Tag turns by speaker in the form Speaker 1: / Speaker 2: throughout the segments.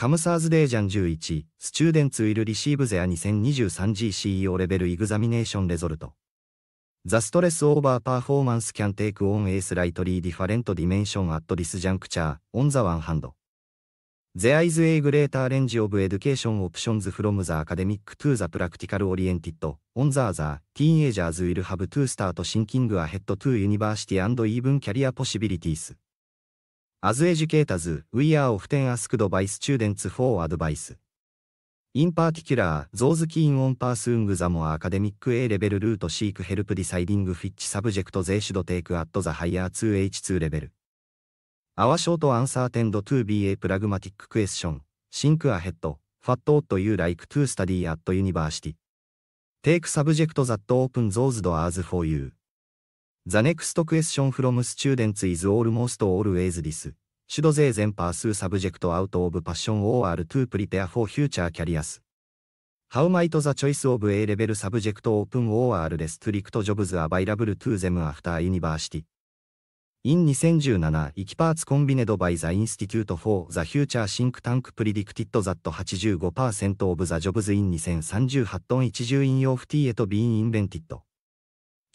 Speaker 1: カムサーズデージャン11、スチューデンツウィルリシーブゼア 2023GCEO レベルイグザミネーションレゾルト。ザストレスオーバーパフォーマンスキャンテイクオンエースライトリーディファレントディメンションアットディスジャンクチャー、オンザワンハンド。There is a greater range of education options from the academic to the practical oriented. On the other, teenagers will have to start thinking ahead to university and even career possibilities. As educators, we are often asked by students for advice. In particular, those keen on pursuing the more academic A-level route seek help deciding which subject they should take at the higher 2H2 level. Our short answer tend to be a pragmatic question. Think ahead. What would you like to study at university? Take subject that open those doors for you. The next question from students is almost always this. Should they then pursue subject out of passion or to prepare for future careers? How might the choice of A level subject open or restrict jobs available to them after university? In 2017, Equiparts combined by the Institute for the Future Think Tank predicted that 85% of the jobs in 2030 had 1 in of T 8 being invented.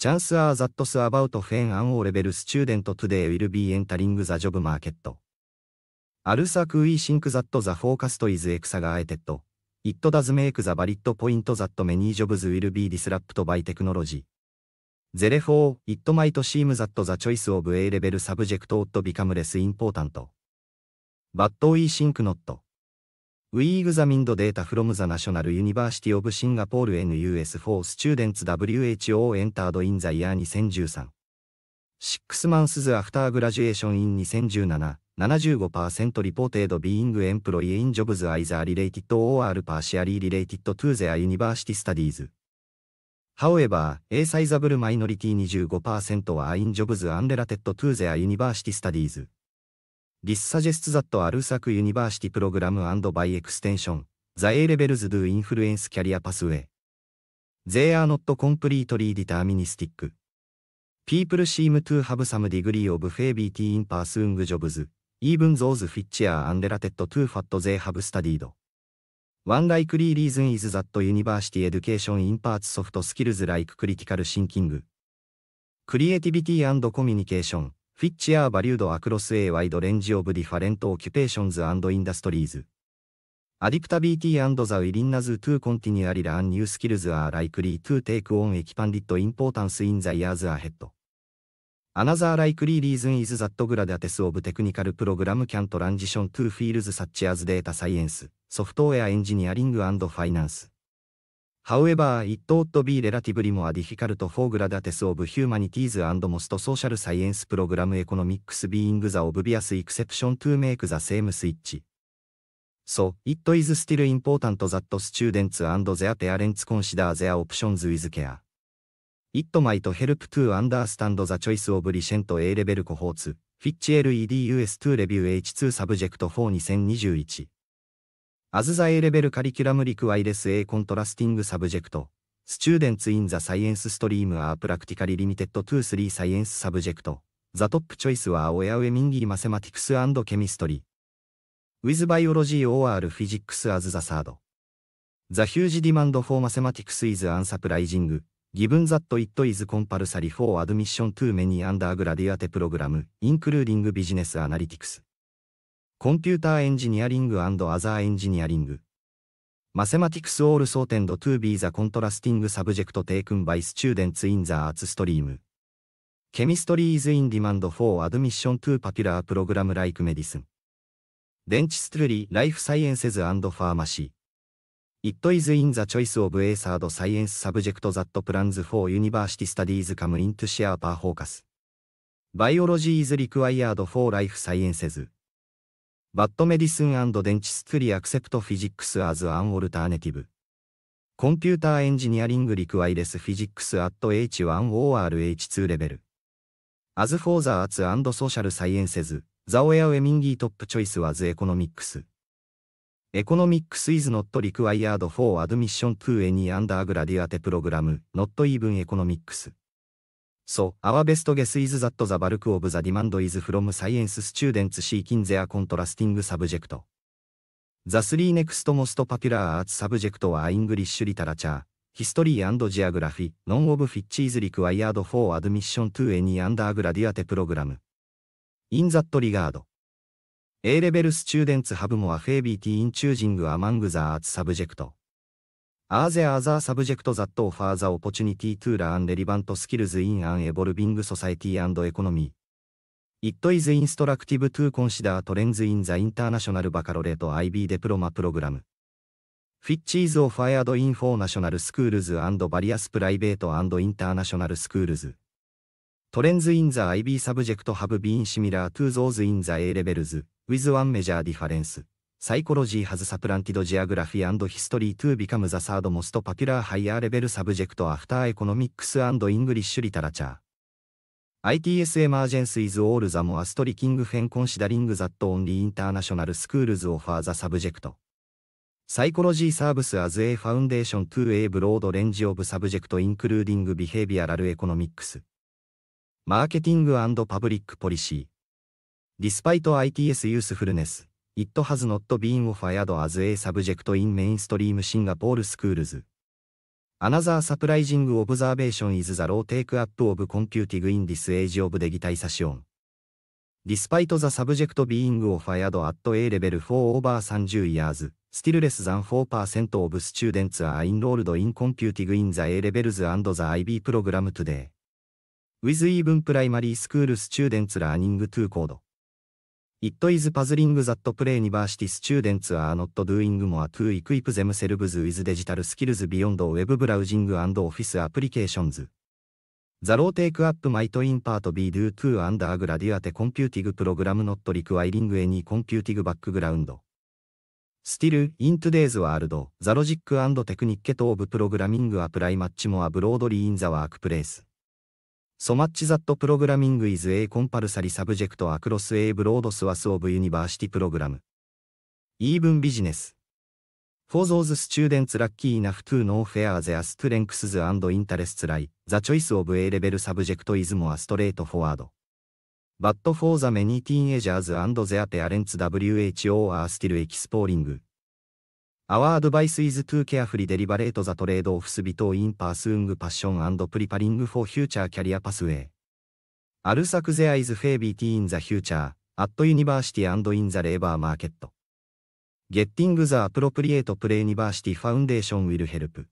Speaker 1: Chance are that s about when an O-level student today will be entering the job market. Also we think that the forecast is exaggerated. It does make the valid point that many jobs will be disrupted by technology. Therefore, it might seem that the choice of A-level subject ought become less important. But we think not. We examined data from the National University of Singapore NUS for students WHO entered in the year 2013. Six months after graduation in 2017, 75% reported being employed in jobs either related or partially related to their university studies. However, a sizable minority 25% are in jobs unrelated to their university studies. This suggests that ARUSAC University Program and by extension, the A-levels do influence career pathway. They are not completely deterministic. People seem to have some degree of favority in pursuing jobs, even those which are unrelated to what they have studied. One likely reason is that university education imparts soft skills like critical thinking, creativity and communication, フィッチアーバリュードアクロスーワイドレンジオブディファレントオキュペーションズインダストリーズ。アディプタビーティアンドザウィリンナズトゥーコンティニュアリランニュースキルズアーライクリートゥーテイクオンエキパンディットインポータンスインザイヤーズアヘッド。アナザーライクリーリーズンイズザットグラデアテスオブテクニカルプログラムキャントランジショントゥーフィールズサッチアズデータサイエンス、ソフトウェアエンジニアリングファイナンス。However, it ought to be relatively more difficult for gradates of humanities and most social science program economics being the obvious exception to make the same switch. So, it is still important that students and their parents consider their options with care. It might help to understand the choice of recent A-level cohorts, which LEDUS to review H2 subject for 2021. アズザエレベルカリキュラムリクワイレス A コントラスティングサブジェクト、スチューデンツインザサイエンスストリームアープラクティカリリミテッドトゥースリーサイエンスサブジェクト、ザトップチョイスは親上ミンギリマセマティクスケミストリー。with biology or physics as the third. The huge demand for mathematics is unsurprising, given that it is compulsory for admission to many undergraduate program, including business analytics. コンピューターエンジニアリングアザーエンジニアリング。マセマティクスオールソーテンドトゥービーザコントラスティングサブジェクトテイクンバイスチューデンツインザアーツストリーム。ケミストリーズインディマンドフォーアドミッショントゥーパピュラープログラムライクメディスン。デンチストゥリーライフサイエンセズアンドファーマシー。イットイズインザチョイスオブエーサードサイエンスサブジェクトザットプランズフォーユニバーシティスタディーズカムイン t シ s t パーフォーカス。バイオロジーズリクワイ p ードフォーライフサイエンセズ。バッドメディスンデンチスクリアクセプトフィジックスアズアンオルターネティブ。コンピューターエンジニアリングリクワイレスフィジックスアット H1ORH2 レベル。As for the arts and social sciences, the overwhelming top choice was economics. Economics is not required for admission to any undergraduate program, not even economics. So, our best guess is that the bulk of the demand is from science students seeking their contrasting subject. The three next most popular arts subject are English literature, history and geography, none of which is required for admission to any undergraduate program. In that regard, A-level students have more affinity in choosing among the arts subject. Are there other subjects that offer the opportunity to learn relevant skills in an evolving society and economy? It is instructive to consider trends in the International Baccalaureate IB Diploma Program. Which is offered in four national schools and various private and international schools. Trends in the IB subject have been similar to those in the A levels, with one major difference. サイコロジー・ハズ・サプランティド・ジアグラフィー・ヒストリー・トゥ・ビカム・ザ・サード・モスト・パピュラー・ハイヤー・レベル・サブジェクト・アフター・エコノミックス・アンド・イングリッシュ・リタラチャー。ITS Emergence is all the more striking when considering that only international schools offer the subject. Psychology serves as a foundation to a broad range of subject including behavioral economics, marketing and public policy. Despite ITS usefulness, It has not been offered as a subject in mainstream Singapore schools. Another surprising observation is the low take-up of computing in this age of digitization. Despite the subject being offered at a level for over 30 years, still less than 4% of students are enrolled in computing in the A-levels and the IB program today. With even primary school students learning to code. It is puzzling that Play University students are not doing more to equip themselves with digital skills beyond web browsing and office applications. The low take up might in part be due to and a graduate computing program not requiring any computing background. Still, in today's world, the logic and technique of programming apply much more broadly in the workplace. So much that programming is a compulsory subject across a broad swath of university program. Even business. For those students lucky enough to know fair their strengths and interests lie, the choice of a level subject is more straightforward. But for the many teenagers and their parents WHO are still exploring. Our advice is to carefully deliberate the trade-offs between pursuing passion and preparing for future career pathway. アルサクゼアイズフェービーティーンザフューチャー、アットユニバーシティアンドインザレーバーマーケット。ゲッティングザアプロプリエートプレイニバーシティファウンデーションウィルヘルプ。